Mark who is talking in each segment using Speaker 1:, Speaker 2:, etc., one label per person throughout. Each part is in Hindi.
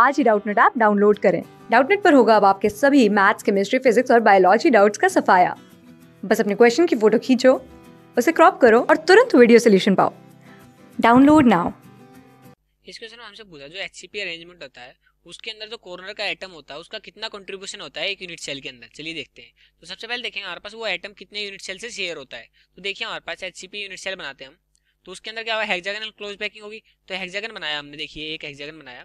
Speaker 1: आज ही डाउटनेट ऐप डाउनलोड करें डाउटनेट पर होगा अब आपके सभी मैथ्स केमिस्ट्री फिजिक्स और बायोलॉजी डाउट्स का सफाया बस अपने क्वेश्चन की फोटो खींचो उसे क्रॉप करो और तुरंत वीडियो सोल्यूशन पाओ डाउनलोड नाउ
Speaker 2: इस क्वेश्चन में हमसे पूछा जो एच अरेंजमेंट होता है उसके अंदर जो कॉर्नर का एटम होता है उसका कितना कंट्रीब्यूशन होता है एक यूनिट सेल के अंदर चलिए देखते हैं तो सबसे पहले देखें हमारे पास वो एटम कितने यूनिट सेल से शेयर होता है तो देखिए हमारे पास एच यूनिट सेल बनाते हैं हम तो उसके अंदर क्या हुआ हेक्सागोनल क्लोज पैकिंग होगी तो हेक्सागन बनाया हमने देखिए एक हेक्सागन बनाया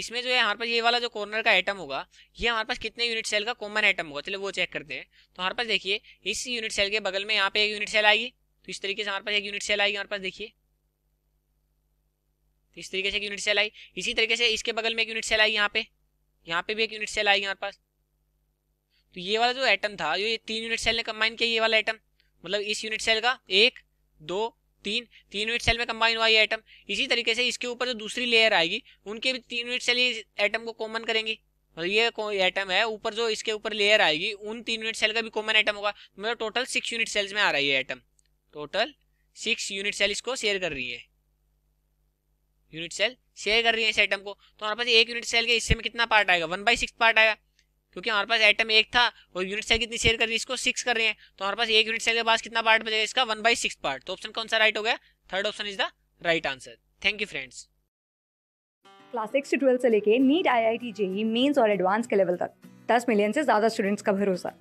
Speaker 2: इसमें जो है हमारे पास ये वाला जो कॉर्नर का आइटम होगा ये हमारे पास कितने यूनिट सेल का कॉमन आइटम होगा चलिए वो चेक करते हैं तो हमारे पास देखिए इस यूनिट सेल के बगल में यहाँ पे एक यूनिट सेल आएगी तो इस तरीके से हमारे पास एक यूनिट सेल आएगी हमारे पास देखिए तो इस तरीके से एक यूनिट सेल आई इसी तरीके से इसके बगल में एक यूनिट सेल आई यहाँ पे यहाँ पे भी एक यूनिट सेल आएगी हमारे पास तो ये वाला जो आइटम था ये तीन यूनिट सेल ने कंबाइन किया ये वाला आइटम मतलब इस यूनिट सेल का एक दो तीन तीन यूनिट सेल में कंबाइन हुआ ये आइटम इसी तरीके से इसके ऊपर जो दूसरी लेयर आएगी उनके भी तीन यूनिट सेल इस आइटम को कॉमन करेंगी मतलब ये आइटम है ऊपर जो इसके ऊपर लेयर आएगी उन तीन यूनिट सेल का भी कॉमन आइटम होगा मतलब टोटल सिक्स यूनिट सेल्स में आ रहा है ये टोटल सिक्स यूनिट सेल इसको शेयर कर रही है यूनिट सेल शेयर कर रही है इस आइटम को तो हमारे पास एक यूनिट सेल के हिस्से में कितना पार्ट आएगा वन बाई सिक्स पार्ट आएगा क्योंकि हमारे पास आइटम एक था और यूनिट सेल कितनी शेयर कर रही है इसको सिक्स कर रहे हैं तो हमारे पास एक यूनिट सेल के पास कितना पार्ट बचेगा इसका वन बाई सिक्स पार्ट तो ऑप्शन कौन सा राइट हो गया third option is the right answer thank you friends
Speaker 1: class six से ट्वेल्व से लेके NEET I I T JEE mains और एडवांस के लेवल तक दस मिलियन से ज्यादा स्टूडेंट्स का भरोसा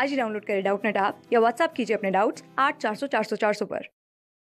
Speaker 1: आज ही डाउनलोड करें डाउट नेट आप या व्हाट्सअप कीजिए अपने डाउट्स आठ चार सौ चार सौ चार सौ पर